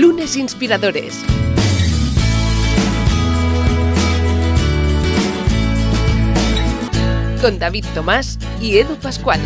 Lunes Inspiradores. Con David Tomás y Edu Pascual.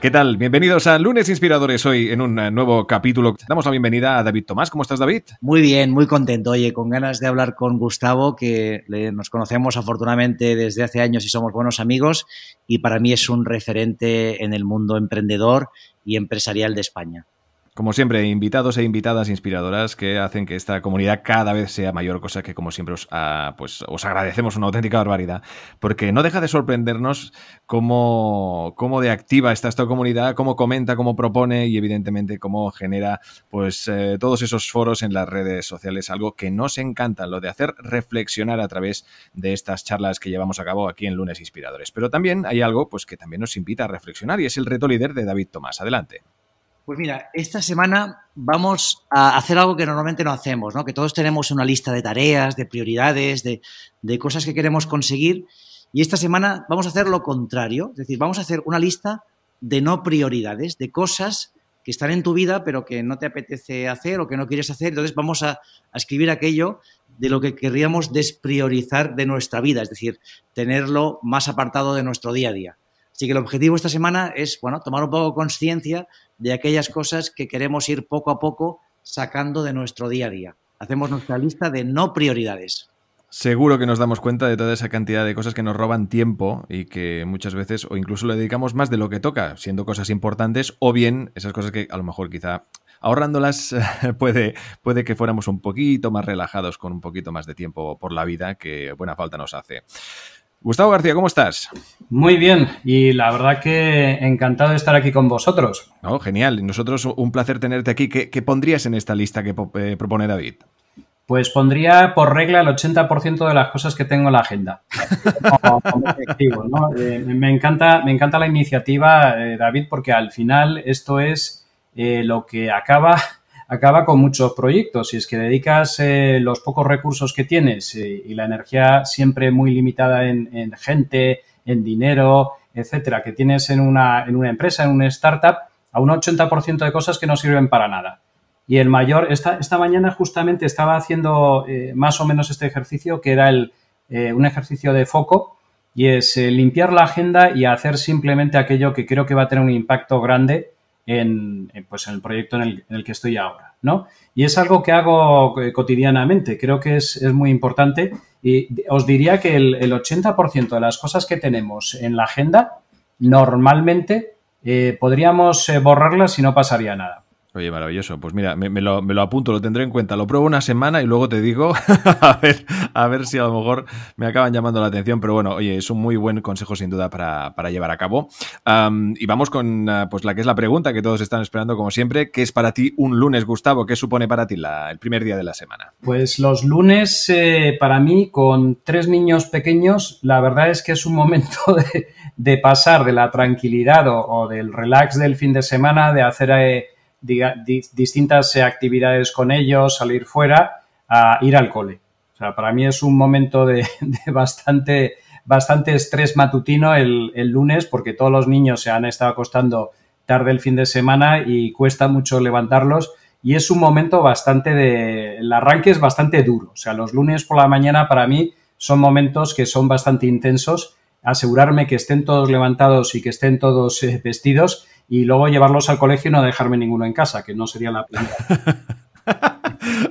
¿Qué tal? Bienvenidos a Lunes Inspiradores hoy en un eh, nuevo capítulo. Damos la bienvenida a David Tomás. ¿Cómo estás, David? Muy bien, muy contento. Oye, con ganas de hablar con Gustavo, que nos conocemos afortunadamente desde hace años y somos buenos amigos. Y para mí es un referente en el mundo emprendedor y empresarial de España. Como siempre, invitados e invitadas inspiradoras que hacen que esta comunidad cada vez sea mayor, cosa que como siempre os, ah, pues, os agradecemos una auténtica barbaridad, porque no deja de sorprendernos cómo, cómo de activa está esta comunidad, cómo comenta, cómo propone y evidentemente cómo genera pues eh, todos esos foros en las redes sociales, algo que nos encanta, lo de hacer reflexionar a través de estas charlas que llevamos a cabo aquí en Lunes Inspiradores. Pero también hay algo pues, que también nos invita a reflexionar y es el reto líder de David Tomás. Adelante. Pues mira, esta semana vamos a hacer algo que normalmente no hacemos, ¿no? Que todos tenemos una lista de tareas, de prioridades, de, cosas que queremos conseguir. Y esta semana vamos a hacer lo contrario, es decir, vamos a hacer una lista de no prioridades, de cosas que están en tu vida pero que no te apetece hacer o que no quieres hacer. Entonces vamos a, escribir aquello de lo que querríamos despriorizar de nuestra vida, es decir, tenerlo más apartado de nuestro día a día. Así que el objetivo esta semana es, bueno, tomar un poco conciencia de aquellas cosas que queremos ir poco a poco sacando de nuestro día a día. Hacemos nuestra lista de no prioridades. Seguro que nos damos cuenta de toda esa cantidad de cosas que nos roban tiempo y que muchas veces o incluso le dedicamos más de lo que toca, siendo cosas importantes o bien esas cosas que a lo mejor quizá ahorrándolas puede, puede que fuéramos un poquito más relajados con un poquito más de tiempo por la vida que buena falta nos hace. Gustavo García, ¿cómo estás? Muy bien, y la verdad que encantado de estar aquí con vosotros. No, genial, nosotros un placer tenerte aquí. ¿Qué, pondrías en esta lista que eh, propone David? Pues pondría por regla el 80% de las cosas que tengo en la agenda. Como, eh, me, encanta, me encanta la iniciativa, eh, David, porque al final esto es lo que acaba acaba con muchos proyectos. Si es que dedicas eh, los pocos recursos que tienes eh, y la energía siempre muy limitada en, gente, en dinero, etcétera, que tienes en una, empresa, en una startup, a un 80% de cosas que no sirven para nada. Y el mayor, esta, esta mañana justamente estaba haciendo eh, más o menos este ejercicio, que era el, un ejercicio de foco, y es limpiar la agenda y hacer simplemente aquello que creo que va a tener un impacto grande en, pues, en el proyecto en el, que estoy ahora, ¿no? Y es algo que hago eh, cotidianamente, creo que es, muy importante y os diría que el, 80% de las cosas que tenemos en la agenda normalmente eh, podríamos eh, borrarlas y no pasaría nada. Oye, maravilloso. Pues mira, me, lo, apunto, lo tendré en cuenta. Lo pruebo una semana y luego te digo a, ver, a ver si a lo mejor me acaban llamando la atención. Pero bueno, oye, es un muy buen consejo sin duda para, llevar a cabo. y vamos con ah, pues la que es la pregunta que todos están esperando, como siempre. ¿Qué es para ti un lunes, Gustavo? ¿Qué supone para ti el primer día de la semana? Pues los lunes, eh, para mí, con tres niños pequeños, la verdad es que es un momento de, pasar de la tranquilidad o, del relax del fin de semana, de hacer... Eh, distintas eh, actividades con ellos, salir fuera, a ir al cole. O sea, para mí es un momento de, bastante, bastante estrés matutino el, lunes porque todos los niños se han estado acostando tarde el fin de semana y cuesta mucho levantarlos y es un momento bastante de... El arranque es bastante duro. O sea, los lunes por la mañana para mí son momentos que son bastante intensos. Asegurarme que estén todos levantados y que estén todos eh, vestidos y luego llevarlos al colegio y no dejarme ninguno en casa, que no sería la primera.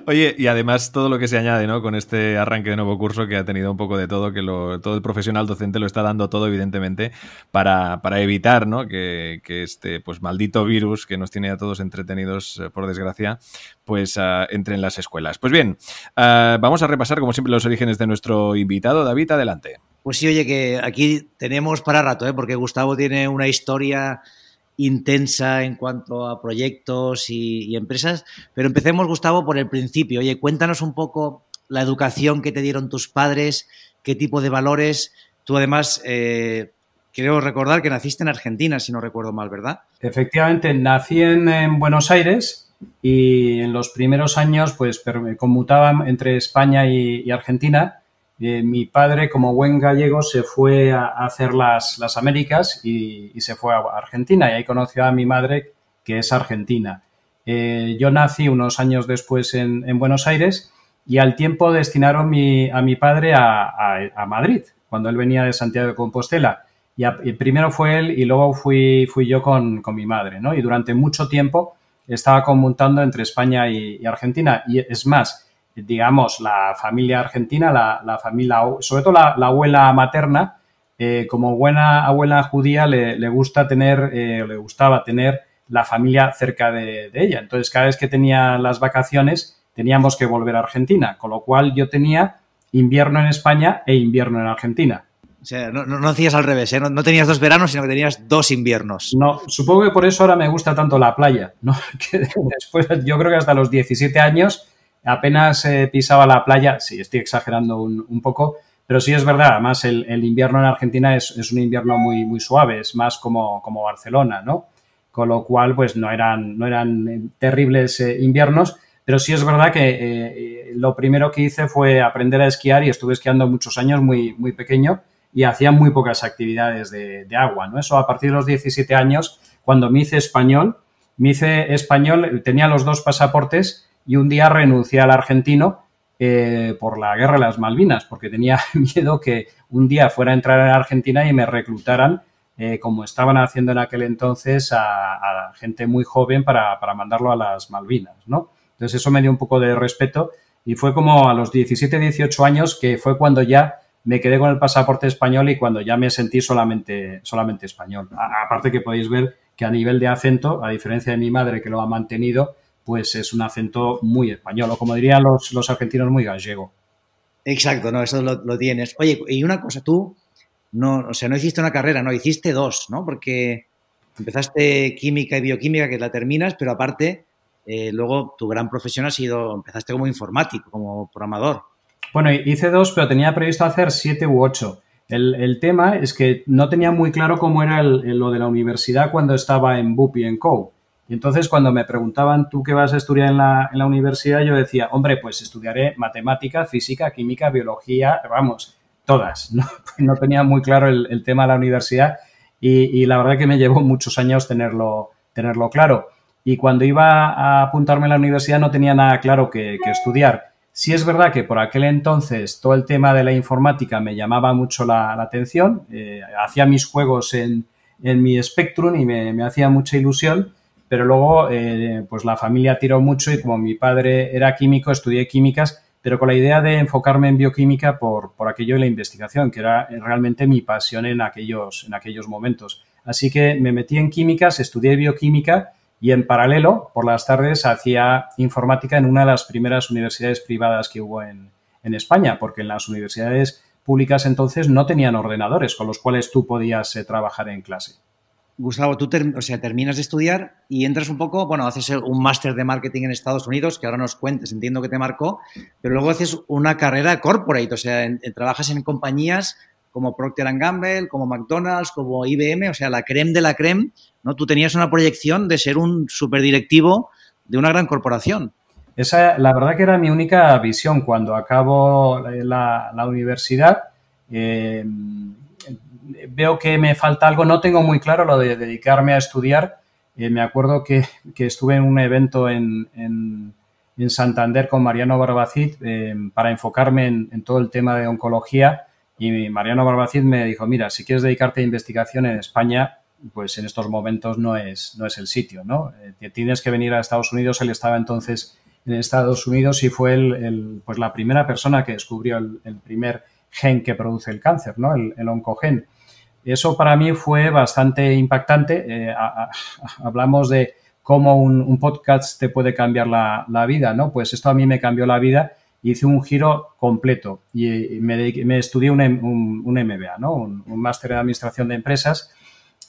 Oye, y además todo lo que se añade, ¿no? Con este arranque de nuevo curso que ha tenido un poco de todo, que todo el profesional docente lo está dando todo, evidentemente, para, evitar, Que, este, pues, maldito virus que nos tiene a todos entretenidos, eh, por desgracia, pues, ah, entre en las escuelas. Pues bien, ah, vamos a repasar, como siempre, los orígenes de nuestro invitado. David, adelante. Pues sí, oye, que aquí tenemos para rato, ¿eh? Porque Gustavo tiene una historia intensa en cuanto a proyectos y, empresas. Pero empecemos, Gustavo, por el principio. Oye, cuéntanos un poco la educación que te dieron tus padres, qué tipo de valores. Tú además... Eh, creo recordar que naciste en Argentina, si no recuerdo mal, ¿verdad? Efectivamente, nací en, Buenos Aires y en los primeros años pues conmutaba entre España y Argentina eh, mi padre, como buen gallego, se fue a, hacer las, Américas y, se fue a Argentina y ahí conoció a mi madre, que es argentina. Eh, yo nací unos años después en, Buenos Aires y al tiempo destinaron a mi padre a, Madrid, cuando él venía de Santiago de Compostela. Y, primero fue él y luego fui, fui yo con, mi madre, ¿no? Y durante mucho tiempo estaba conmutando entre España y Argentina. Y es más, digamos, la familia argentina, la, la familia, sobre todo la, abuela materna, eh, como buena abuela judía le, gusta tener, eh, le gustaba tener la familia cerca de, ella. Entonces, cada vez que tenía las vacaciones, teníamos que volver a Argentina, con lo cual yo tenía invierno en España e invierno en Argentina. O sea, no, no, hacías al revés, ¿eh? no, tenías dos veranos, sino que tenías dos inviernos. No, supongo que por eso ahora me gusta tanto la playa, ¿no? después, yo creo que hasta los 17 años apenas eh, pisaba la playa, sí, estoy exagerando un, poco, pero sí es verdad, además el, invierno en Argentina es, un invierno muy, muy suave, es más como, como Barcelona, ¿no? Con lo cual, pues no eran, no eran eh, terribles eh, inviernos, pero sí es verdad que lo primero que hice fue aprender a esquiar y estuve esquiando muchos años muy, muy pequeño y hacía muy pocas actividades de, de agua, ¿no? Eso a partir de los 17 años, cuando me hice español, me hice español, tenía los dos pasaportes, y un día renuncié al argentino eh, por la guerra de las Malvinas, porque tenía miedo que un día fuera a entrar a Argentina y me reclutaran, eh, como estaban haciendo en aquel entonces, a, gente muy joven para, mandarlo a las Malvinas, ¿no? Entonces eso me dio un poco de respeto y fue como a los 17, 18 años que fue cuando ya me quedé con el pasaporte español y cuando ya me sentí solamente, solamente español. aparte que podéis ver que a nivel de acento, a diferencia de mi madre que lo ha mantenido, pues es un acento muy español, o como dirían los, los argentinos, muy gallego. Exacto, no, eso lo, tienes. Oye, y una cosa, tú, no, o no hiciste una carrera, no, hiciste dos, ¿no? Porque empezaste química y bioquímica, que la terminas, pero aparte, eh, luego tu gran profesión ha sido, empezaste como informático, como programador. Bueno, hice dos, pero tenía previsto hacer siete u ocho. El, tema es que no tenía muy claro cómo era lo de la universidad cuando estaba en BUP y en CO. Y entonces cuando me preguntaban, ¿tú qué vas a estudiar en la, universidad? Yo decía, hombre, pues estudiaré matemática, física, química, biología, vamos, todas. No, pues tenía muy claro el, tema de la universidad y, la verdad que me llevó muchos años tenerlo, claro. Y cuando iba a apuntarme a la universidad no tenía nada claro que, estudiar. Si es verdad que por aquel entonces todo el tema de la informática me llamaba mucho la, atención. Eh, hacía mis juegos en, mi Spectrum y me hacía mucha ilusión pero luego eh, pues la familia tiró mucho y como mi padre era químico, estudié químicas, pero con la idea de enfocarme en bioquímica por, por aquello de la investigación, que era realmente mi pasión en aquellos, en aquellos momentos. Así que me metí en químicas, estudié bioquímica y en paralelo, por las tardes, hacía informática en una de las primeras universidades privadas que hubo en, en España, porque en las universidades públicas entonces no tenían ordenadores con los cuales tú podías eh, trabajar en clase. Gustavo, tú terminas de estudiar y entras un poco, bueno, haces un máster de marketing en Estados Unidos, que ahora nos cuentes, entiendo que te marcó, pero luego haces una carrera corporate, o sea, trabajas en compañías como Procter Gamble, como McDonald's, como IBM, o sea, la creme de la creme, ¿no? Tú tenías una proyección de ser un superdirectivo de una gran corporación. Esa, la verdad que era mi única visión cuando acabo la, universidad. Eh, veo que me falta algo, no tengo muy claro lo de dedicarme a estudiar. Eh, me acuerdo que, estuve en un evento en, en, en Santander con Mariano Barbacid eh, para enfocarme en, todo el tema de oncología y Mariano Barbacid me dijo, mira, si quieres dedicarte a investigación en España, pues en estos momentos no es, no es el sitio, ¿no? Eh, tienes que venir a Estados Unidos, él estaba entonces en Estados Unidos y fue el, el, pues la primera persona que descubrió el, primer gen que produce el cáncer, ¿no? El, el oncogen. Eso para mí fue bastante impactante. Eh, hablamos de cómo un, podcast te puede cambiar la, vida, ¿no? Pues esto a mí me cambió la vida. Hice un giro completo y, me, estudié un, MBA, ¿no? Un, máster en administración de empresas.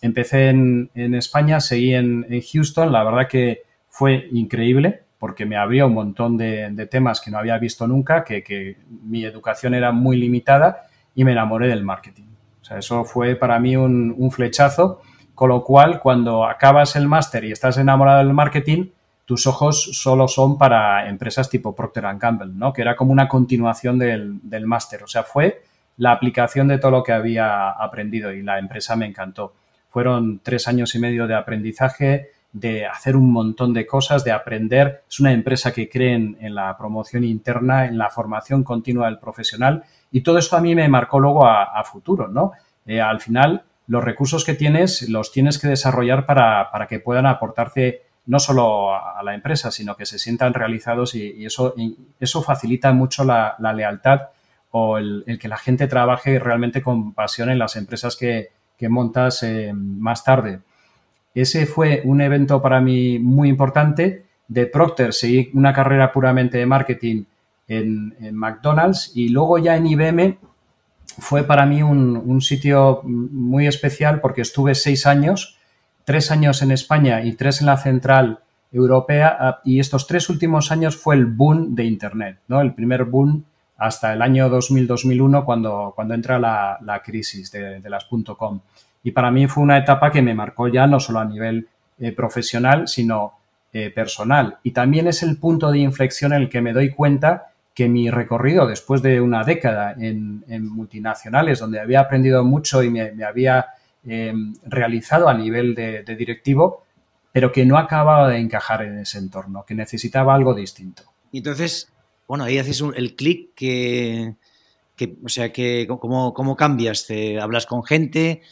Empecé en, España, seguí en, Houston. La verdad que fue increíble porque me abrió un montón de, temas que no había visto nunca, que mi educación era muy limitada y me enamoré del marketing o sea, eso fue para mí un, flechazo, con lo cual cuando acabas el máster y estás enamorado del marketing, tus ojos solo son para empresas tipo Procter Gamble, ¿no? Que era como una continuación del, del máster. O sea, fue la aplicación de todo lo que había aprendido y la empresa me encantó. Fueron tres años y medio de aprendizaje, de hacer un montón de cosas, de aprender. Es una empresa que creen en, la promoción interna, en la formación continua del profesional y todo esto a mí me marcó luego a, futuro, ¿no? Eh, al final, los recursos que tienes los tienes que desarrollar para, que puedan aportarte no solo a, la empresa, sino que se sientan realizados y, eso, eso facilita mucho la, lealtad o el, que la gente trabaje realmente con pasión en las empresas que, que montas eh, más tarde. Ese fue un evento para mí muy importante. De Procter seguí una carrera puramente de marketing en, McDonald's y luego ya en IBM fue para mí un, sitio muy especial porque estuve seis años, tres años en España y tres en la central europea ah, y estos tres últimos años fue el boom de Internet, ¿no? El primer boom hasta el año 2000-2001 cuando, cuando entra la, crisis de, de las .com. Y para mí fue una etapa que me marcó ya no solo a nivel eh, profesional, sino eh, personal. Y también es el punto de inflexión en el que me doy cuenta que mi recorrido después de una década en, multinacionales, donde había aprendido mucho y me, había em, realizado a nivel de, directivo, pero que no acababa de encajar en ese entorno, que necesitaba algo distinto. Y entonces, bueno, ahí haces un, el clic que, o sea, que cómo, cambias, te hablas con gente,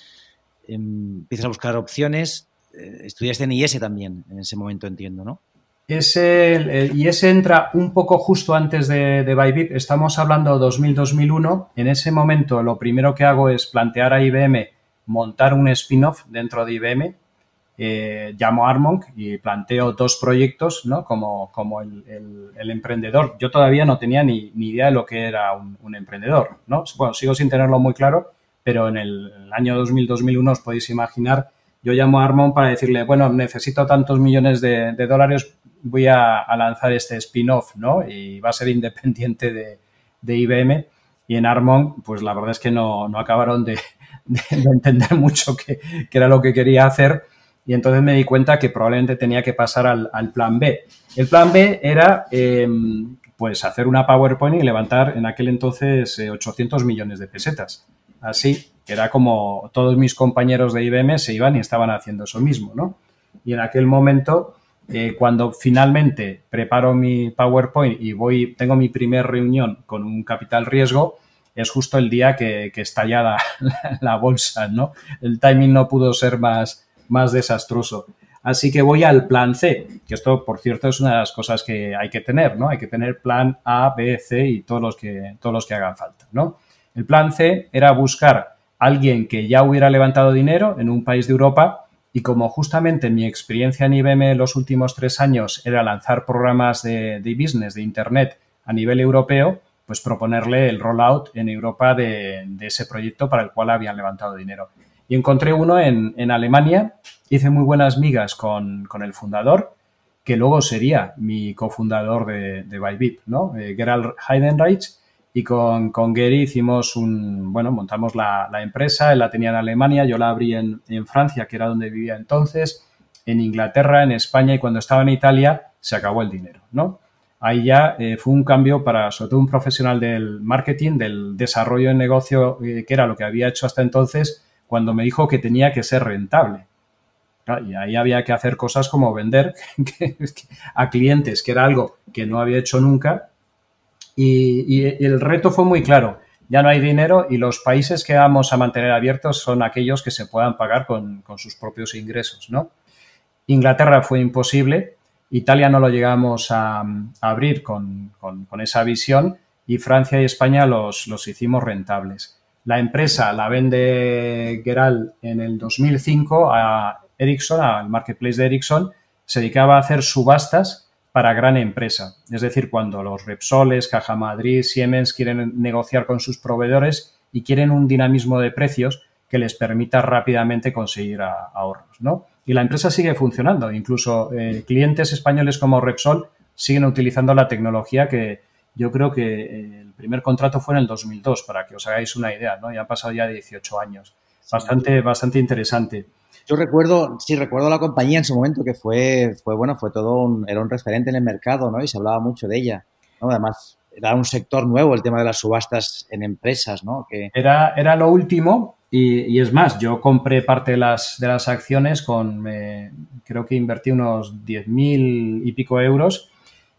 Em, empiezas a buscar opciones. Eh, estudiaste en IS e también, en ese momento entiendo, ¿no? Ese, e entra un poco justo antes de, de Estamos hablando 2000-2001. En ese momento, lo primero que hago es plantear a IBM montar un spin-off dentro de IBM. Eh, llamo a Armonk y planteo dos proyectos ¿no? como, como el, emprendedor. Yo todavía no tenía ni, idea de lo que era un, un, emprendedor. ¿no? Bueno, sigo sin tenerlo muy claro, pero en el año 2000-2001 os podéis imaginar, yo llamo a Armon para decirle, bueno, necesito tantos millones de, dólares, voy a, lanzar este spin-off, ¿no? Y va a ser independiente de, IBM. Y en Armon, pues la verdad es que no, acabaron de, entender mucho qué, era lo que quería hacer. Y entonces me di cuenta que probablemente tenía que pasar al, plan B. El plan B era em, pues hacer una PowerPoint y levantar en aquel entonces 800 eh, millones de pesetas así, que era como todos mis compañeros de IBM se iban y estaban haciendo eso mismo, ¿no? Y en aquel momento, eh, cuando finalmente preparo mi PowerPoint y voy, tengo mi primera reunión con un capital riesgo, es justo el día que, que estalla la, bolsa, ¿no? El timing no pudo ser más, más desastroso. Así que voy al plan C, que esto, por cierto, es una de las cosas que hay que tener, ¿no? Hay que tener plan A, B, C y todos los que, todos los que hagan falta, ¿no? El plan C era buscar a alguien que ya hubiera levantado dinero en un país de Europa y como justamente mi experiencia en IBM los últimos tres años era lanzar programas de, business, de Internet a nivel europeo, pues proponerle el rollout en Europa de, ese proyecto para el cual habían levantado dinero. Y encontré uno en, Alemania, hice muy buenas migas con, el fundador, que luego sería mi cofundador de, Bybit, eh, Gerald Heidenreich, y con, con Gary hicimos un, bueno, montamos la, la, empresa, él la tenía en Alemania, yo la abrí en, en, Francia, que era donde vivía entonces, en Inglaterra, en España y cuando estaba en Italia se acabó el dinero, ¿no? Ahí ya eh, fue un cambio para, sobre todo, un profesional del marketing, del desarrollo de negocio, eh, que era lo que había hecho hasta entonces, cuando me dijo que tenía que ser rentable. Y ahí había que hacer cosas como vender a clientes, que era algo que no había hecho nunca y, el reto fue muy claro. Ya no hay dinero y los países que vamos a mantener abiertos son aquellos que se puedan pagar con, sus propios ingresos, ¿no? Inglaterra fue imposible, Italia no lo llegamos a, abrir con, esa visión y Francia y España los, los hicimos rentables. La empresa la vende Geral en el 2005 a Ericsson, al marketplace de Ericsson, se dedicaba a hacer subastas para gran empresa. Es decir, cuando los Repsoles, Caja Madrid, Siemens quieren negociar con sus proveedores y quieren un dinamismo de precios que les permita rápidamente conseguir ahorros, Y la empresa sigue funcionando. Incluso eh, clientes españoles como Repsol siguen utilizando la tecnología que yo creo que eh, el primer contrato fue en el 2002, para que os hagáis una idea, ¿no? Ya han pasado ya 18 años. Bastante, bastante interesante. Yo recuerdo, sí, recuerdo la compañía en su momento que fue, fue bueno, fue todo era un referente en el mercado, ¿no? Y se hablaba mucho de ella, Además, era un sector nuevo el tema de las subastas en empresas, ¿no? Que... Era, era lo último y, es más, yo compré parte de las, de las acciones con, creo que invertí unos 10.000 y pico euros.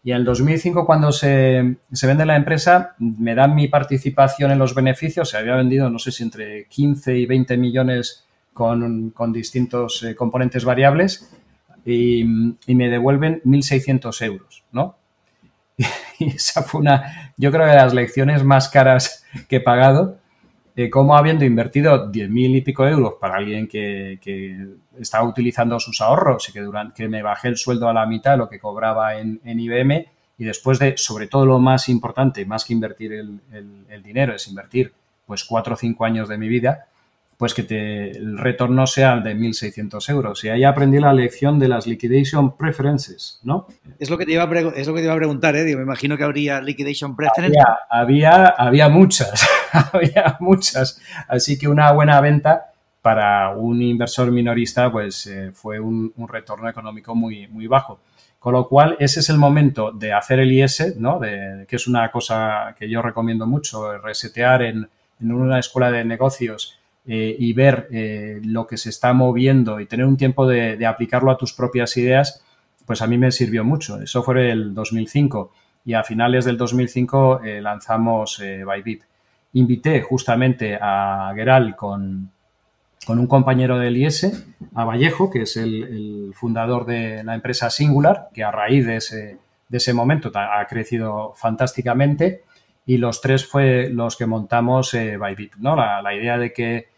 Y en el 2005, cuando se, se, vende la empresa, me dan mi participación en los beneficios. Se había vendido, no sé si entre 15 y 20 millones con, distintos eh, componentes variables y, me devuelven 1.600 euros, ¿no? Y esa fue una, yo creo, de las lecciones más caras que he pagado. Eh, cómo habiendo invertido 10.000 y pico euros para alguien que, estaba utilizando sus ahorros y que, durante, que me bajé el sueldo a la mitad, de lo que cobraba en, IBM, y después de, sobre todo lo más importante, más que invertir el, el dinero, es invertir pues cuatro o cinco años de mi vida, pues que te, el retorno sea el de 1.600 euros. Y ahí aprendí la lección de las liquidation preferences, ¿no? Es lo que te iba a, preguntar, ¿eh? me imagino que habría liquidation preferences. Había, había, muchas, había muchas. Así que una buena venta para un inversor minorista pues eh, fue un, retorno económico muy, muy bajo. Con lo cual, ese es el momento de hacer el IS, ¿no? De, que es una cosa que yo recomiendo mucho, resetear en una escuela de negocios eh, y ver eh, lo que se está moviendo y tener un tiempo de, aplicarlo a tus propias ideas, pues a mí me sirvió mucho. Eso fue el 2005 y a finales del 2005 eh, lanzamos Bybit Invité justamente a Geral con, un compañero del IES a Vallejo, que es el, fundador de la empresa Singular, que a raíz de ese, de ese momento ha crecido fantásticamente y los tres fue los que montamos eh, ¿no? la, idea de que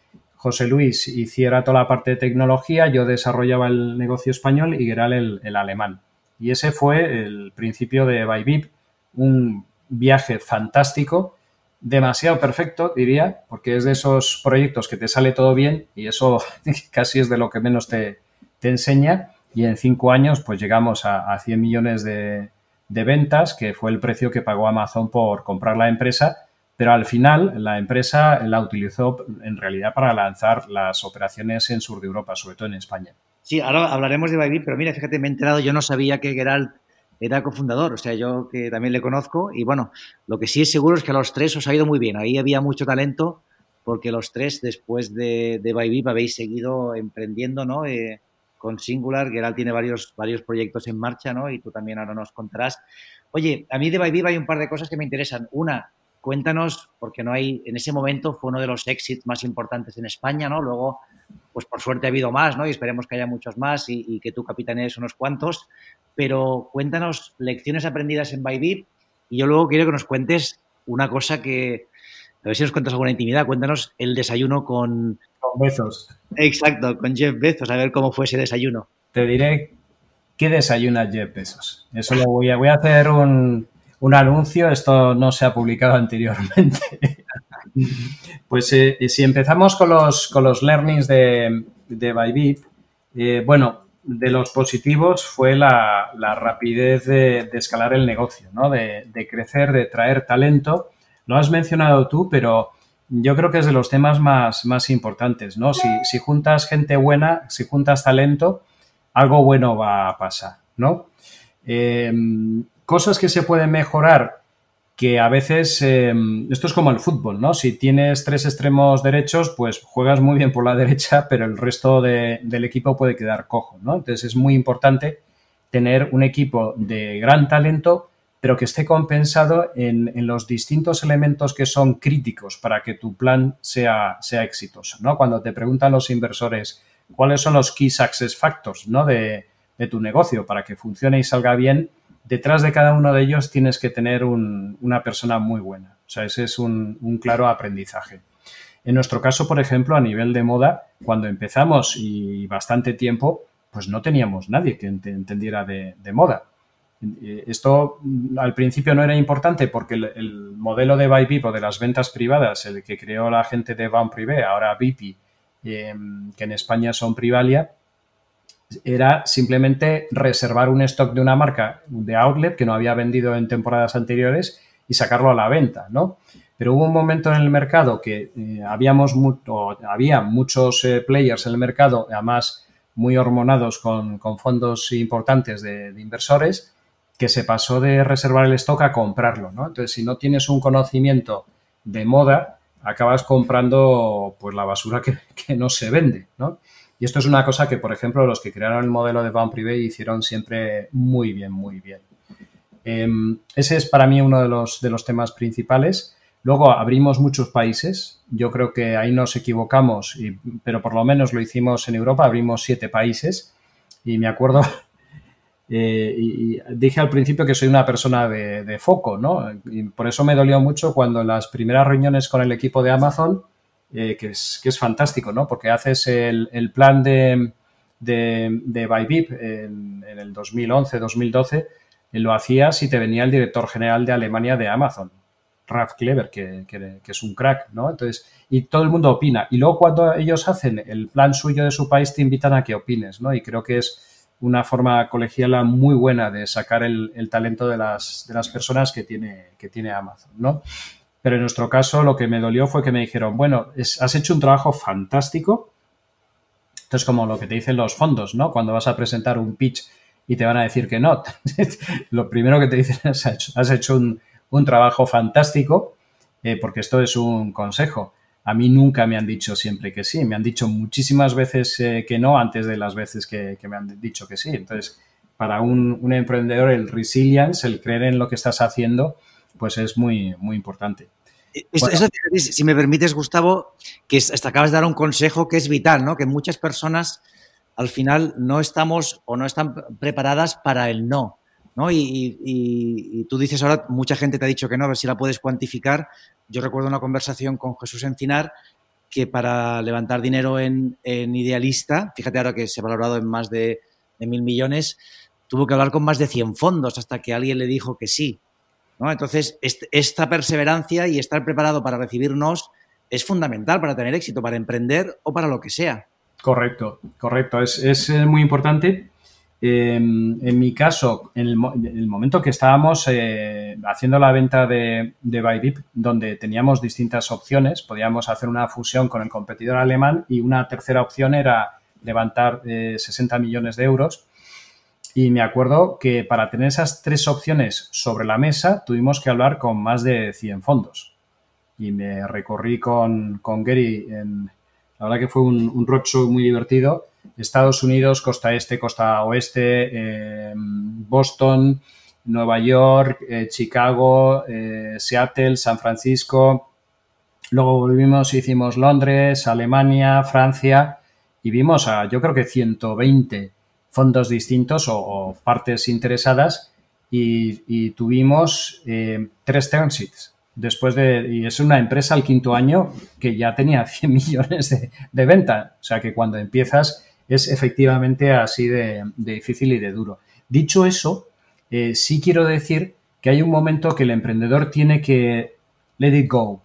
José Luis hiciera toda la parte de tecnología, yo desarrollaba el negocio español y Geral el, alemán. Y ese fue el principio de Bybit, un viaje fantástico, demasiado perfecto, diría, porque es de esos proyectos que te sale todo bien y eso casi es de lo que menos te, te enseña. Y en cinco años, pues llegamos a, a 100 millones de, de ventas, que fue el precio que pagó Amazon por comprar la empresa pero al final la empresa la utilizó en realidad para lanzar las operaciones en sur de Europa, sobre todo en España. Sí, ahora hablaremos de Bybit, pero mira, fíjate, me he enterado, yo no sabía que Geralt era cofundador, o sea, yo que también le conozco y bueno, lo que sí es seguro es que a los tres os ha ido muy bien, ahí había mucho talento porque los tres después de, de habéis seguido emprendiendo, ¿no? Eh, con Singular, Geralt tiene varios, varios proyectos en marcha, ¿no? Y tú también ahora nos contarás. Oye, a mí de Bybit hay un par de cosas que me interesan. Una, Cuéntanos, porque no hay, en ese momento fue uno de los éxitos más importantes en España, ¿no? Luego, pues por suerte ha habido más, ¿no? Y esperemos que haya muchos más y, que tú capitanees unos cuantos. Pero cuéntanos lecciones aprendidas en Bybit y yo luego quiero que nos cuentes una cosa que, a ver si nos cuentas alguna intimidad, cuéntanos el desayuno con... Con Bezos. Exacto, con Jeff Bezos, a ver cómo fue ese desayuno. Te diré qué desayuna Jeff Bezos. Eso lo voy a, voy a hacer un, un anuncio, esto no se ha publicado anteriormente. pues eh, eh, si empezamos con los, con los learnings de, de eh, bueno, de los positivos fue la, la rapidez de, escalar el negocio, ¿no? de, crecer, de traer talento. Lo has mencionado tú, pero yo creo que es de los temas más, importantes. ¿no? Si, juntas gente buena, si juntas talento, algo bueno va a pasar. ¿no? cosas que se pueden mejorar que a veces, em, esto es como el fútbol, ¿no? Si tienes tres extremos derechos, pues juegas muy bien por la derecha, pero el resto del equipo puede quedar cojo, ¿no? Entonces es muy importante tener un equipo de gran talento, pero que esté compensado en, los distintos elementos que son críticos para que tu plan sea, sea exitoso, ¿no? Cuando te preguntan los inversores cuáles son los key success factors, de tu negocio para que funcione y salga bien, detrás de cada uno de ellos tienes que tener una persona muy buena. O sea, ese es un, claro aprendizaje. En nuestro caso, por ejemplo, a nivel de moda, cuando empezamos y bastante tiempo, pues no teníamos nadie que entendiera de, moda. Eh, esto mm, al principio no era importante porque el, modelo de By de las ventas privadas, el que creó la gente de Van Privé, ahora Vipi, em, que en España son Privalia, era simplemente reservar un stock de una marca de outlet que no había vendido en temporadas anteriores y sacarlo a la venta, ¿no? Pero hubo un momento en el mercado que eh, habíamos había muchos eh, players en el mercado, además muy hormonados con, fondos importantes de, inversores, que se pasó de reservar el stock a comprarlo, ¿no? Entonces, si no tienes un conocimiento de moda, acabas comprando pues la basura que, que no se vende, ¿no? Y esto es una cosa que, por ejemplo, los que crearon el modelo de ban Privé hicieron siempre muy bien, muy bien. Em, ese es para mí uno de los, de los temas principales. Luego abrimos muchos países. Yo creo que ahí nos equivocamos, pero por lo menos lo hicimos en Europa. Abrimos siete países. Y me acuerdo, eh, y dije al principio que soy una persona de, de foco, ¿no? Y por eso me dolió mucho cuando en las primeras reuniones con el equipo de Amazon eh, que, es, que, es, fantástico, ¿no? Porque haces el, plan de, de, de en, el 2011-2012, eh, lo hacías y te venía el director general de Alemania de Amazon, Raf Kleber, que, es un crack, ¿no? Entonces, y todo el mundo opina. Y luego cuando ellos hacen el plan suyo de su país, te invitan a que opines, ¿no? Y creo que es una forma colegiala muy buena de sacar el, talento de las, personas que tiene, que tiene Amazon, ¿no? Pero en nuestro caso lo que me dolió fue que me dijeron, bueno, has hecho un trabajo fantástico. Entonces, como lo que te dicen los fondos, ¿no? Cuando vas a presentar un pitch y te van a decir que no, lo primero que te dicen es, has hecho, has hecho un, trabajo fantástico, eh, porque esto es un consejo. A mí nunca me han dicho siempre que sí, me han dicho muchísimas veces eh, que no antes de las veces que, me han dicho que sí. Entonces, para un, un, emprendedor el resilience, el creer en lo que estás haciendo, pues es muy, muy importante. E, si me permites, Gustavo, que hasta acabas de dar un consejo que es vital, ¿no? Que muchas personas al final no estamos o no están preparadas para el no. ¿no? Y, tú dices ahora, mucha gente te ha dicho que no, a ver si la puedes cuantificar. Yo recuerdo una conversación con Jesús Encinar que para levantar dinero en, Idealista, fíjate ahora que se ha valorado en más de, de mil millones, tuvo que hablar con más de 100 fondos hasta que alguien le dijo que sí. Entonces, esta perseverancia y estar preparado para recibirnos es fundamental para tener éxito, para emprender o para lo que sea. Correcto, correcto. Es, eh, muy importante. Em, en mi caso, en el, momento que estábamos eh, haciendo la venta de, de donde teníamos distintas opciones, podíamos hacer una fusión con el competidor alemán y una tercera opción era levantar 60 eh, millones de euros. Y me acuerdo que para tener esas tres opciones sobre la mesa tuvimos que hablar con más de 100 fondos. Y me recorrí con, Gary en... La verdad que fue un, un roadshow muy divertido. Estados Unidos, costa este, costa oeste, em, Boston, Nueva York, eh, Chicago, eh, Seattle, San Francisco. Luego volvimos, hicimos Londres, Alemania, Francia y vimos a yo creo que 120 fondos distintos o, partes interesadas y, tuvimos eh, tres transits Después de, y es una empresa al quinto año que ya tenía 100 millones de, venta. O sea que cuando empiezas es efectivamente así de, difícil y de duro. Dicho eso, eh, sí quiero decir que hay un momento que el emprendedor tiene que let it go.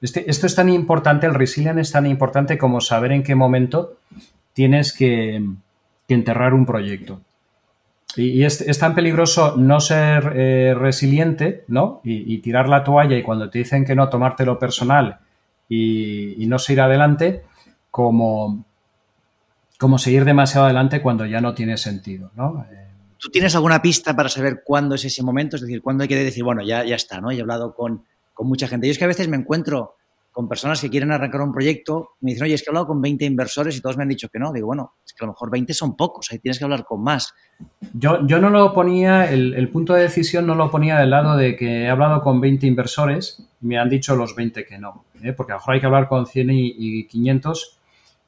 Este, esto es tan importante, el resilient es tan importante como saber en qué momento tienes que, que enterrar un proyecto. Y, es, tan peligroso no ser eh, resiliente, ¿no? Y, tirar la toalla y cuando te dicen que no, tomártelo personal y, no seguir adelante, como, como seguir demasiado adelante cuando ya no tiene sentido, ¿no? Eh, ¿Tú tienes alguna pista para saber cuándo es ese momento? Es decir, cuándo hay que decir, bueno, ya, ya está, ¿no? He hablado con, con mucha gente. Yo es que a veces me encuentro con personas que quieren arrancar un proyecto, me dicen, oye, es que he hablado con 20 inversores y todos me han dicho que no. Digo, bueno, es que a lo mejor 20 son pocos, ahí tienes que hablar con más. Yo, yo no lo ponía, el, punto de decisión no lo ponía del lado de que he hablado con 20 inversores me han dicho los 20 que no, ¿eh? porque a lo mejor hay que hablar con 100 y, 500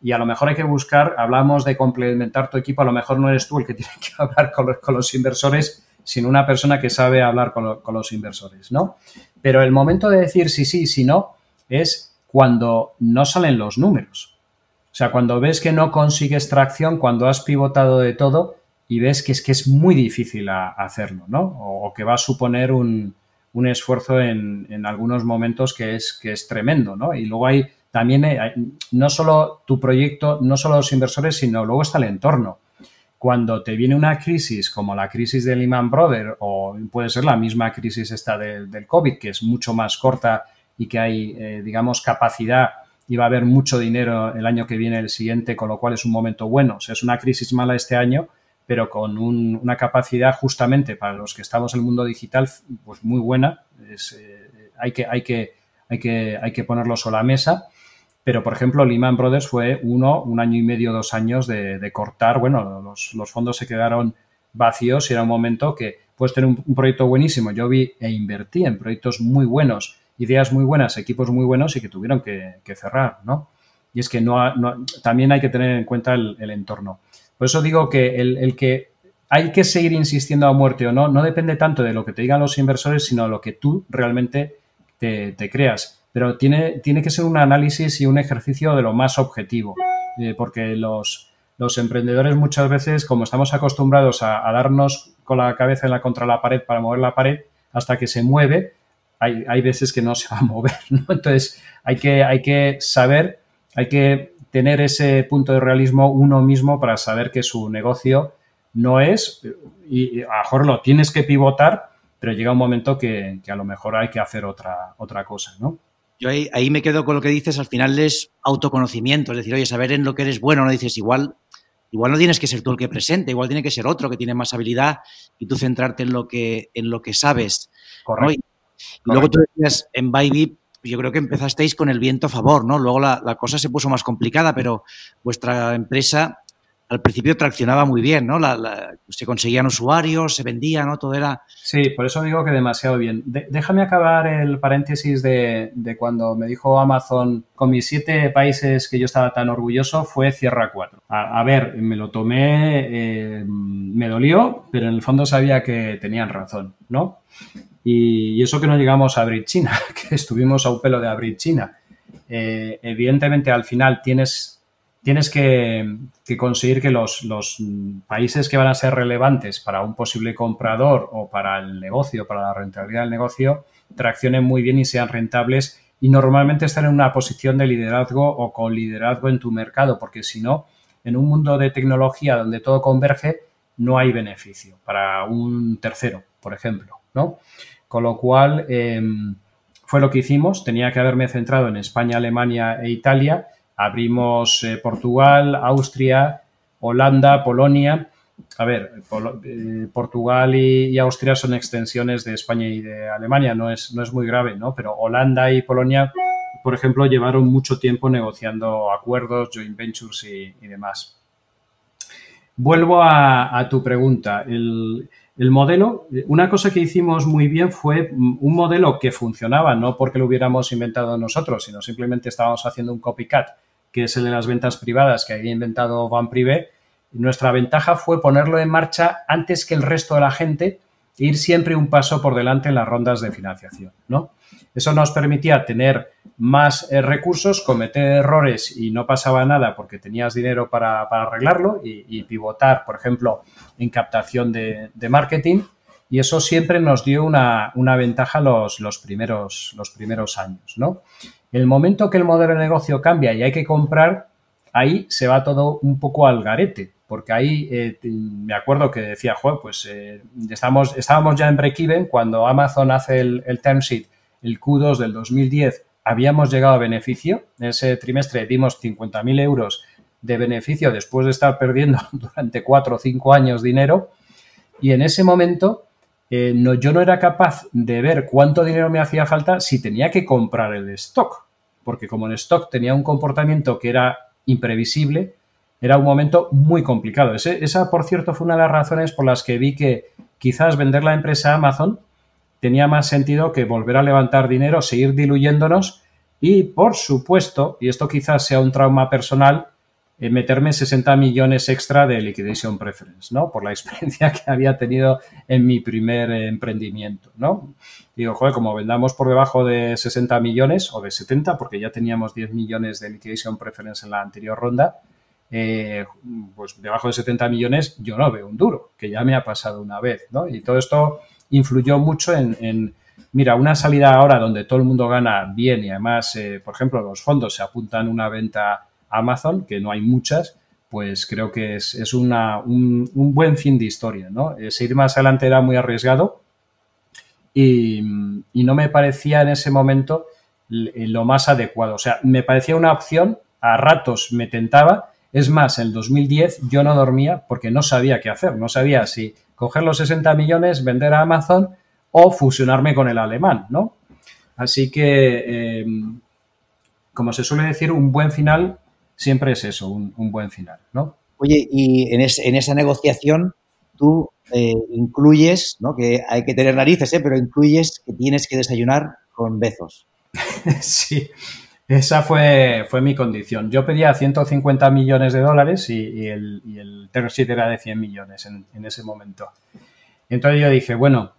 y a lo mejor hay que buscar, hablamos de complementar tu equipo, a lo mejor no eres tú el que tiene que hablar con los, inversores, sino una persona que sabe hablar con, los inversores, ¿no? Pero el momento de decir sí sí, si no, es cuando no salen los números. O sea, cuando ves que no consigues tracción, cuando has pivotado de todo y ves que es que es muy difícil hacerlo, ¿no? O, que va a suponer un, esfuerzo en, algunos momentos que es, que es tremendo, ¿no? Y luego hay también, eh, no solo tu proyecto, no solo los inversores, sino luego está el entorno. Cuando te viene una crisis como la crisis de Lehman Brothers o puede ser la misma crisis esta del COVID, que es mucho más corta y que hay, eh, digamos, capacidad y va a haber mucho dinero el año que viene, el siguiente, con lo cual es un momento bueno. O sea, es una crisis mala este año, pero con una capacidad justamente para los que estamos en el mundo digital, pues muy buena. Eh, hay, que, hay, que, hay, que, hay que ponerlo sobre la mesa. Pero, por ejemplo, Lehman Brothers fue uno, un año y medio, dos años de, cortar. Bueno, los, fondos se quedaron vacíos y era un momento que puedes tener un proyecto buenísimo. Yo vi e invertí en proyectos muy buenos ideas muy buenas, equipos muy buenos y que tuvieron que, cerrar, ¿no? Y es que no, también hay que tener en cuenta el, entorno. Por eso digo que el, el, que hay que seguir insistiendo a muerte o no, no depende tanto de lo que te digan los inversores, sino de lo que tú realmente te, creas. Pero tiene, tiene que ser un análisis y un ejercicio de lo más objetivo, eh, porque los, los emprendedores muchas veces, como estamos acostumbrados a, a, darnos con la cabeza en la, contra la pared para mover la pared, hasta que se mueve, hay, hay, veces que no se va a mover, ¿no? Entonces hay que, hay que saber, hay que tener ese punto de realismo uno mismo para saber que su negocio no es, y a lo mejor lo tienes que pivotar, pero llega un momento que, que a lo mejor hay que hacer otra, otra cosa, ¿no? Yo ahí, ahí, me quedo con lo que dices, al final es autoconocimiento, es decir, oye, saber en lo que eres bueno, no dices igual, igual no tienes que ser tú el que presente, igual tiene que ser otro que tiene más habilidad y tú centrarte en lo que, en lo que sabes. Correcto. Y luego tú decías en Bybit, yo creo que empezasteis con el viento a favor, ¿no? Luego la, cosa se puso más complicada, pero vuestra empresa al principio traccionaba muy bien, ¿no? se conseguían usuarios, se vendía, ¿no? Todo era... Sí, por eso digo que demasiado bien. déjame acabar el paréntesis de, cuando me dijo Amazon, con mis siete países que yo estaba tan orgulloso, fue Cierra 4. A, ver, me lo tomé, eh, me dolió, pero en el fondo sabía que tenían razón, ¿no? Y, eso que no llegamos a abrir China, que estuvimos a un pelo de abrir China. Eh, evidentemente, al final tienes, tienes que, conseguir que los, los, países que van a ser relevantes para un posible comprador o para el negocio, para la rentabilidad del negocio, traccionen muy bien y sean rentables y normalmente estar en una posición de liderazgo o con liderazgo en tu mercado, porque si no, en un mundo de tecnología donde todo converge, no hay beneficio para un tercero, por ejemplo, ¿no? Con lo cual, em, fue lo que hicimos. Tenía que haberme centrado en España, Alemania e Italia. Abrimos eh, Portugal, Austria, Holanda, Polonia. A ver, eh, Portugal y, Austria son extensiones de España y de Alemania, no es, no es muy grave, ¿no? Pero Holanda y Polonia, por ejemplo, llevaron mucho tiempo negociando acuerdos, joint ventures y, demás. Vuelvo a, tu pregunta. El modelo, una cosa que hicimos muy bien fue un modelo que funcionaba, no porque lo hubiéramos inventado nosotros, sino simplemente estábamos haciendo un copycat, que es el de las ventas privadas que había inventado Van Privé. Nuestra ventaja fue ponerlo en marcha antes que el resto de la gente e ir siempre un paso por delante en las rondas de financiación, ¿no? Eso nos permitía tener más eh, recursos, cometer errores y no pasaba nada porque tenías dinero para, arreglarlo y, pivotar, por ejemplo, en captación de, marketing. Y eso siempre nos dio una, ventaja los, los, primeros, los primeros años, ¿no? El momento que el modelo de negocio cambia y hay que comprar, ahí se va todo un poco al garete, porque ahí eh, me acuerdo que decía, Juan, pues eh, estamos, estábamos ya en break-even cuando Amazon hace el, el term sheet el Q2 del 2010 habíamos llegado a beneficio. En ese trimestre dimos 50.000 euros de beneficio después de estar perdiendo durante cuatro o cinco años dinero. Y en ese momento eh, yo no era capaz de ver cuánto dinero me hacía falta si tenía que comprar el stock. Porque como el stock tenía un comportamiento que era imprevisible, era un momento muy complicado. esa, por cierto, fue una de las razones por las que vi que quizás vender la empresa Amazon tenía más sentido que volver a levantar dinero, seguir diluyéndonos y, por supuesto, y esto quizás sea un trauma personal, eh, meterme 60 millones extra de liquidation preference, ¿no? Por la experiencia que había tenido en mi primer eh, emprendimiento, ¿no? Digo, joder, como vendamos por debajo de 60 millones o de 70, porque ya teníamos 10 millones de liquidation preference en la anterior ronda, eh, pues debajo de 70 millones yo no veo un duro, que ya me ha pasado una vez, ¿no? Y todo esto influyó mucho en, mira, una salida ahora donde todo el mundo gana bien y además, eh, por ejemplo, los fondos se apuntan una venta Amazon, que no hay muchas, pues creo que es, es una, un, buen fin de historia, ¿no? Eh, ir más adelante era muy arriesgado y, y, no me parecía en ese momento eh, lo más adecuado. O sea, me parecía una opción, a ratos me tentaba. Es más, en el 2010 yo no dormía porque no sabía qué hacer, no sabía si coger los 60 millones, vender a Amazon o fusionarme con el alemán, ¿no? Así que, em, como se suele decir, un buen final siempre es eso, un, buen final, ¿no? Oye, y en, esa negociación tú eh, incluyes, ¿no? Que hay que tener narices, ¿eh? Pero incluyes que tienes que desayunar con besos sí. Esa fue, fue mi condición. Yo pedía 150 millones de dólares y, el, y era de 100 millones en, ese momento. Entonces yo dije, bueno,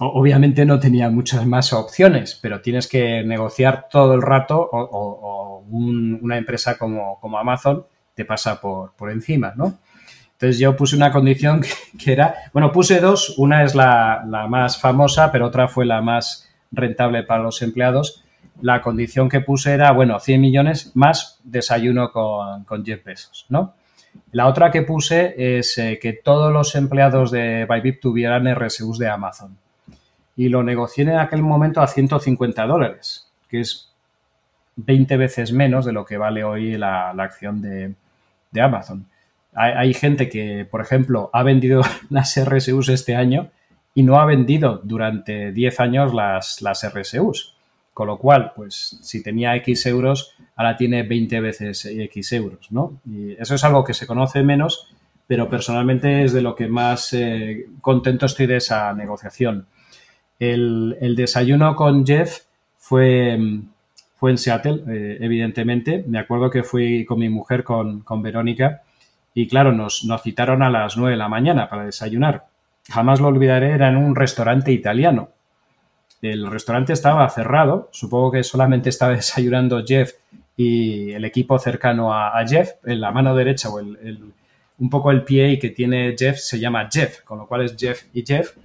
obviamente no tenía muchas más opciones, pero tienes que negociar todo el rato o, una empresa como, Amazon te pasa por, encima, ¿no? Entonces yo puse una condición que, que, era, bueno, puse dos, una es la, la más famosa, pero otra fue la más rentable para los empleados, la condición que puse era, bueno, 100 millones más desayuno con, con 10 pesos, ¿no? La otra que puse es eh, que todos los empleados de Bybit tuvieran RSUs de Amazon. Y lo negocié en aquel momento a 150 dólares, que es 20 veces menos de lo que vale hoy la, acción de, Amazon. Hay, gente que, por ejemplo, ha vendido las RSUs este año y no ha vendido durante 10 años las, las RSUs. Con lo cual, pues si tenía X euros, ahora tiene 20 veces X euros, ¿no? Y eso es algo que se conoce menos, pero personalmente es de lo que más eh, contento estoy de esa negociación. El, desayuno con Jeff fue, fue en Seattle, eh, evidentemente. Me acuerdo que fui con mi mujer, con, Verónica, y claro, nos, nos citaron a las 9 de la mañana para desayunar. Jamás lo olvidaré, era en un restaurante italiano el restaurante estaba cerrado, supongo que solamente estaba desayunando Jeff y el equipo cercano a, Jeff. En la mano derecha o el, un poco el pie que tiene Jeff se llama Jeff, con lo cual es Jeff y Jeff.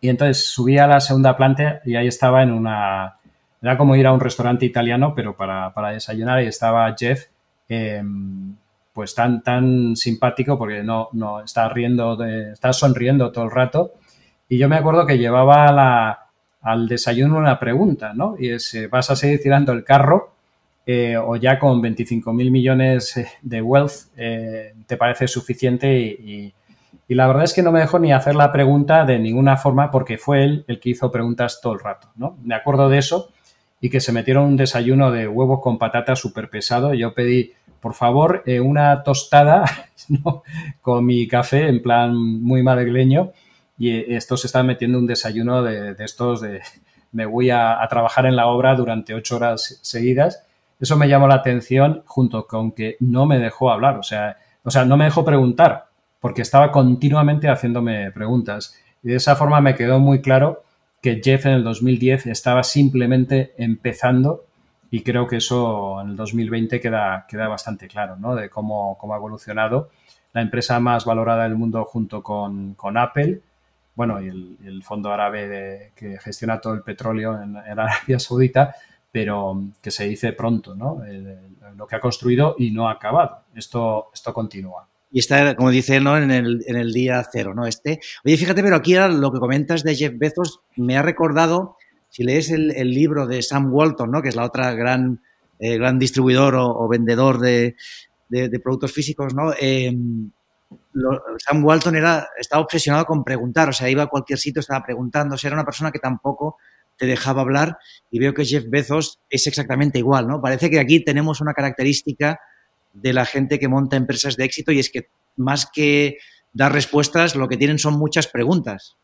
Y entonces subí a la segunda planta y ahí estaba en una... Era como ir a un restaurante italiano, pero para, desayunar y estaba Jeff. Em, pues tan, tan simpático porque no, no está riendo, está sonriendo todo el rato. Y yo me acuerdo que llevaba la, al desayuno una pregunta, ¿no? Y es, eh, ¿vas a seguir tirando el carro eh, o ya con 25 mil millones eh, de wealth te parece suficiente? Y, la verdad es que no me dejó ni hacer la pregunta de ninguna forma porque fue él el que hizo preguntas todo el rato, ¿no? Me acuerdo de eso y que se metieron un desayuno de huevos con patatas súper pesado. Yo pedí, por favor, una tostada con mi café en plan muy madrileño y eh, estos se está metiendo un desayuno de, de estos de me voy a, trabajar en la obra durante ocho horas seguidas. Eso me llamó la atención junto con que no me dejó hablar, o sea, o sea, no me dejó preguntar, porque estaba continuamente haciéndome preguntas. Y de esa forma me quedó muy claro que Jeff en el 2010 estaba simplemente empezando y creo que eso en el 2020 queda, queda bastante claro, ¿no? De cómo, ha evolucionado la empresa más valorada del mundo junto con, con Apple bueno, y el, Fondo Árabe de, que gestiona todo el petróleo en, Arabia Saudita, pero que se dice pronto, ¿no? lo que ha construido y no ha acabado. Esto, esto continúa. Y está, como dice, ¿no? En el, día cero, ¿no? Este. Oye, fíjate, pero aquí lo que comentas de Jeff Bezos me ha recordado, si lees el, libro de Sam Walton, ¿no? Que es la otra gran, eh, gran distribuidor o, vendedor de, productos físicos, ¿no? Eh, Sam Walton era, estaba obsesionado con preguntar, o sea, iba a cualquier sitio, estaba preguntando, era una persona que tampoco te dejaba hablar y veo que Jeff Bezos es exactamente igual, ¿no? Parece que aquí tenemos una característica de la gente que monta empresas de éxito y es que más que dar respuestas, lo que tienen son muchas preguntas.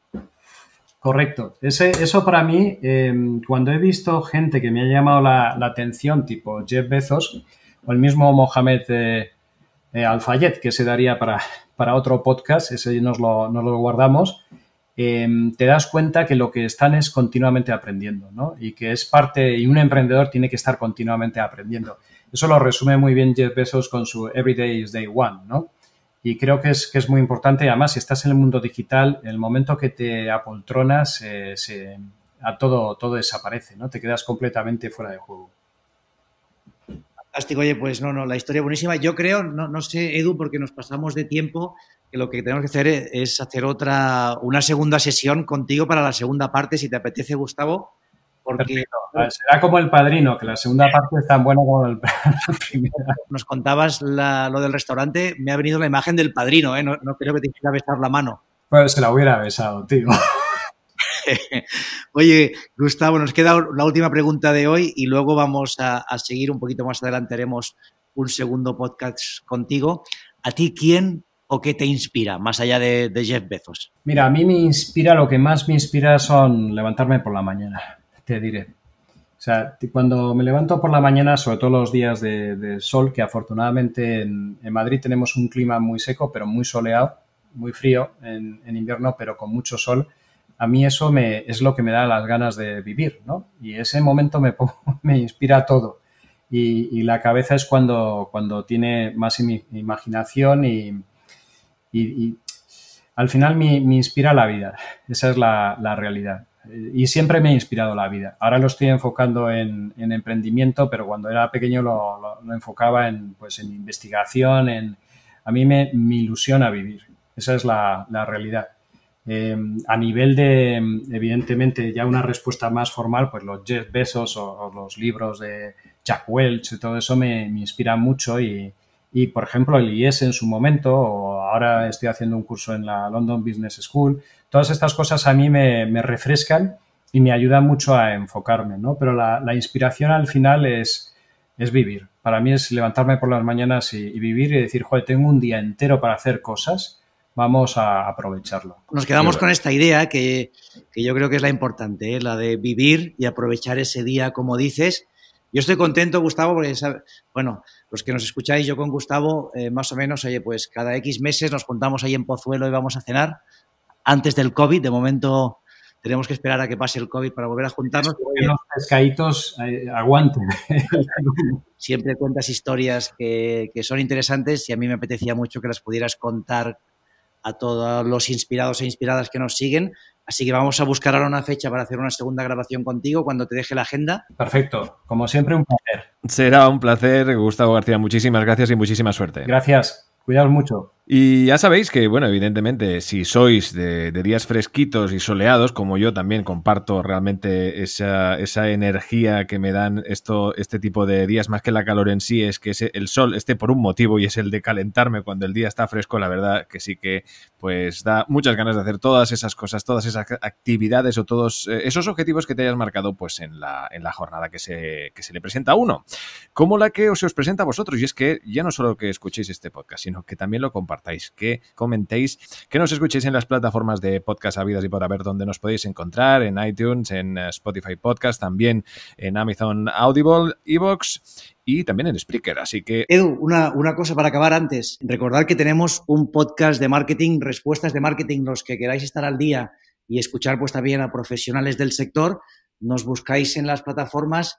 Correcto. eso para mí, em, cuando he visto gente que me ha llamado la, atención, tipo Jeff Bezos o el mismo Mohamed eh, eh, que se daría para, para otro podcast, ese nos lo, lo guardamos, em, te das cuenta que lo que están es continuamente aprendiendo, ¿no? Y que es parte, y un emprendedor tiene que estar continuamente aprendiendo. Eso lo resume muy bien Jeff Bezos con su Everyday is Day One, ¿no? Y creo que es, es muy importante, además, si estás en el mundo digital, el momento que te apoltronas, eh, a todo, todo desaparece, ¿no? Te quedas completamente fuera de juego oye, pues no, no, la historia buenísima. Yo creo, no, no sé, Edu, porque nos pasamos de tiempo, que lo que tenemos que hacer e-, es, hacer otra, una segunda sesión contigo para la segunda parte, si te apetece, Gustavo. Porque... Será como el padrino, que la segunda parte es tan buena como la primera. Nos contabas lo del restaurante, me ha venido la imagen del padrino, ¿eh? no, creo que te quiera besar la mano. Pues se la hubiera besado, tío. Oye, Gustavo, nos queda la última pregunta de hoy y luego vamos a, seguir un poquito más adelante. Haremos un segundo podcast contigo. ¿A ti quién o qué te inspira, más allá de, Jeff Bezos? Mira, a mí me inspira, lo que más me inspira son levantarme por la mañana, te diré. O sea, cuando me levanto por la mañana, sobre todo los días de, sol, que afortunadamente en, Madrid tenemos un clima muy seco, pero muy soleado, muy frío en invierno, pero con mucho sol, a mí eso me, es lo que me da las ganas de vivir, ¿no? Y ese momento me, inspira todo. Y, la cabeza es cuando, tiene más imaginación y, al final me, inspira la vida. Esa es la, realidad. Y siempre me ha inspirado la vida. Ahora lo estoy enfocando en, emprendimiento, pero cuando era pequeño lo, enfocaba en, pues, en investigación, A mí me, ilusiona vivir. Esa es la realidad. Em, a nivel de, em, evidentemente, ya una respuesta más formal, pues los Jeff besos o, los libros de Jack Welch y todo eso me, me inspiran mucho y, y, por ejemplo, el IES en su momento, o ahora estoy haciendo un curso en la London Business School, todas estas cosas a mí me, refrescan y me ayudan mucho a enfocarme, ¿no? Pero la, la inspiración al final es, es vivir. Para mí es levantarme por las mañanas y, y, vivir y decir, joder, tengo un día entero para hacer cosas vamos a aprovecharlo. Nos quedamos con esta idea que, yo creo que es la importante, ¿eh? la de vivir y aprovechar ese día, como dices. Yo estoy contento, Gustavo, porque, bueno, los que nos escucháis, yo con Gustavo, eh, más o menos, oye, pues cada X meses nos juntamos ahí en Pozuelo y vamos a cenar antes del COVID. De momento tenemos que esperar a que pase el COVID para volver a juntarnos. los pescaditos eh, aguante. Siempre cuentas historias que, que, son interesantes y a mí me apetecía mucho que las pudieras contar a todos los inspirados e inspiradas que nos siguen. Así que vamos a buscar ahora una fecha para hacer una segunda grabación contigo cuando te deje la agenda. Perfecto, como siempre un placer. Será un placer, Gustavo García. Muchísimas gracias y muchísima suerte. Gracias, cuidaos mucho. Y ya sabéis que, bueno, evidentemente, si sois de, días fresquitos y soleados, como yo también comparto realmente esa, energía que me dan esto, este tipo de días, más que la calor en sí, es que el sol esté por un motivo y es el de calentarme cuando el día está fresco, la verdad que sí que pues da muchas ganas de hacer todas esas cosas, todas esas actividades o todos eh, esos objetivos que te hayas marcado pues en la, en la jornada que se, que se le presenta a uno, como la que se os presenta a vosotros. Y es que ya no solo que escuchéis este podcast, sino que también lo compartáis que comentéis, que nos escuchéis en las plataformas de podcast habidas y por haber dónde nos podéis encontrar, en iTunes, en eh, Spotify Podcast, también en Amazon Audible, Evox y también en Spreaker. Así que. Edu, una, una, cosa para acabar antes. recordar que tenemos un podcast de marketing, respuestas de marketing, los que queráis estar al día y escuchar pues también a profesionales del sector. Nos buscáis en las plataformas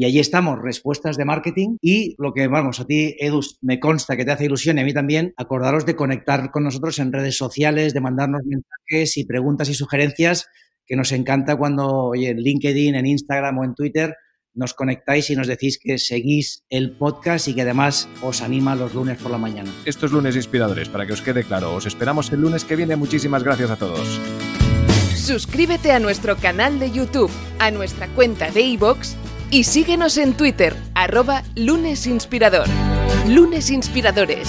y allí estamos, respuestas de marketing y lo que, vamos, a ti, Edu, me consta que te hace ilusión y a mí también, acordaros de conectar con nosotros en redes sociales, de mandarnos mensajes y preguntas y sugerencias, que nos encanta cuando, en LinkedIn, en Instagram o en Twitter, nos conectáis y nos decís que seguís el podcast y que además os anima los lunes por la mañana. Estos lunes inspiradores, para que os quede claro, os esperamos el lunes que viene. Muchísimas gracias a todos. Suscríbete a nuestro canal de YouTube, a nuestra cuenta de iVoox y síguenos en Twitter, arroba lunesinspirador. Lunes Inspiradores.